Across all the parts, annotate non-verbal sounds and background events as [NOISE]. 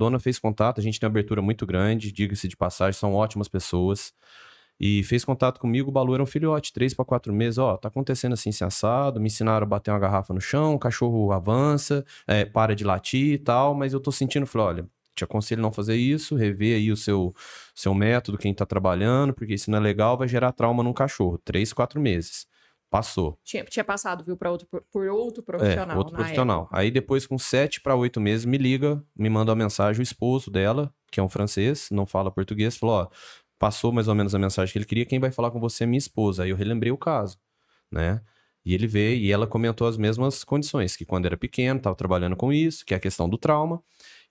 dona fez contato, a gente tem uma abertura muito grande, diga-se de passagem, são ótimas pessoas. E fez contato comigo, o Balu era um filhote, três para quatro meses. Ó, tá acontecendo assim, assim, assado. Me ensinaram a bater uma garrafa no chão, o cachorro avança, é, para de latir e tal. Mas eu tô sentindo, falei, olha, te aconselho não fazer isso, rever aí o seu, seu método, quem tá trabalhando, porque isso não é legal, vai gerar trauma num cachorro. Três, quatro meses. Passou. Tinha, tinha passado, viu, para outro, por outro é, profissional. É, outro profissional. Época. Aí depois, com sete para oito meses, me liga, me manda uma mensagem, o esposo dela, que é um francês, não fala português, falou: ó, passou mais ou menos a mensagem que ele queria, quem vai falar com você é minha esposa. Aí eu relembrei o caso, né? E ele veio e ela comentou as mesmas condições, que quando era pequeno, estava trabalhando com isso, que é a questão do trauma.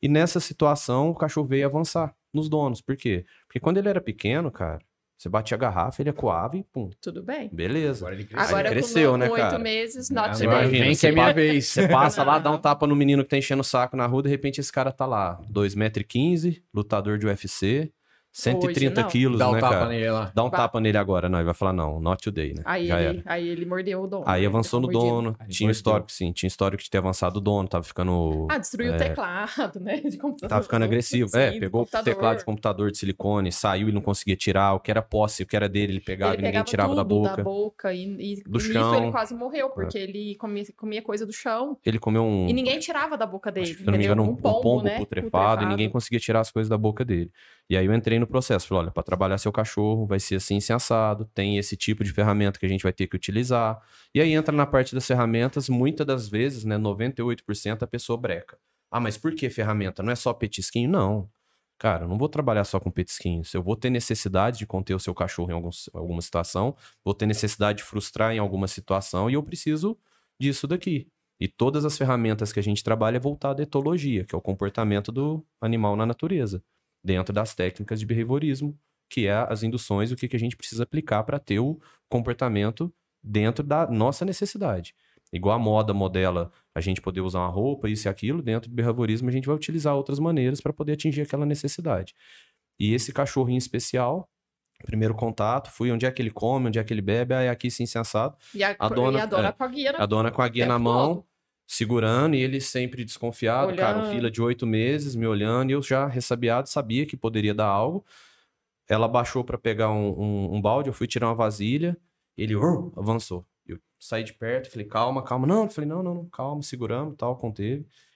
E nessa situação, o cachorro veio avançar nos donos. Por quê? Porque quando ele era pequeno, cara, você batia a garrafa, ele acuava e pum. Tudo bem. Beleza. Agora ele cresceu, Agora, cresceu né, cara? oito meses, not Você imagina, vem que é minha vez. Você passa lá, dá um [LAUGHS] tapa no menino que tá enchendo o saco na rua, de repente esse cara tá lá, 2,15m, lutador de UFC, 130 Hoje, quilos, Dá um né, tapa cara? nele Dá um tapa nele agora. Não, ele vai falar, não, not today, né? Aí Já ele, era. aí ele mordeu o dono. Aí né? avançou tá no mordido. dono. Aí tinha um histórico, sim. Tinha um histórico de ter avançado o dono, tava ficando... Ah, destruiu É. o teclado, né? De computador. Tava ficando agressivo. É, sim, é, pegou o teclado de computador de silicone, saiu e não conseguia tirar. O que era posse, o que era dele, ele pegava, e ninguém tirava da boca. Da boca. e, e Do nisso chão. ele quase morreu, é. porque ele comia, comia coisa do chão. Ele comeu um. E ninguém tirava da boca dele. se não me engano, um pombo, né, putrefado, e ninguém conseguia tirar as coisas da boca dele. E aí eu entrei no processo. olha, para trabalhar seu cachorro vai ser assim, sem assim, assado, tem esse tipo de ferramenta que a gente vai ter que utilizar. E aí entra na parte das ferramentas, muitas das vezes, né, 98% a pessoa breca. Ah, mas por que ferramenta? Não é só petisquinho? Não. Cara, eu não vou trabalhar só com petisquinhos. Eu vou ter necessidade de conter o seu cachorro em algum, alguma situação, vou ter necessidade de frustrar em alguma situação e eu preciso disso daqui. E todas as ferramentas que a gente trabalha é voltada à etologia, que é o comportamento do animal na natureza dentro das técnicas de behaviorismo, que é as induções o que, que a gente precisa aplicar para ter o comportamento dentro da nossa necessidade. Igual a moda modela a gente poder usar uma roupa, isso e aquilo, dentro do behaviorismo a gente vai utilizar outras maneiras para poder atingir aquela necessidade. E esse cachorrinho especial, primeiro contato, fui onde é que ele come, onde é que ele bebe, aí ah, é aqui sim sensado. E a, a dona, e a dona é, com a guia na, a dona com a guia é, na mão, todo segurando e ele sempre desconfiado, olhando. cara, fila de oito meses, me olhando, e eu já ressabiado, sabia que poderia dar algo. Ela baixou para pegar um, um, um, balde, eu fui tirar uma vasilha, ele uh, avançou. Eu saí de perto, falei, calma, calma. Não, eu falei, não, não, não calma, seguramos, tal, conteve.